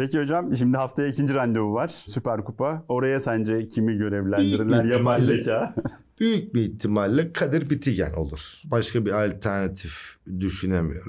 Peki hocam şimdi haftaya ikinci randevu var. Süper Kupa. Oraya sence kimi görevlendirirler? Yapay zeka. büyük bir ihtimalle Kadir Bitigen olur. Başka bir alternatif düşünemiyorum.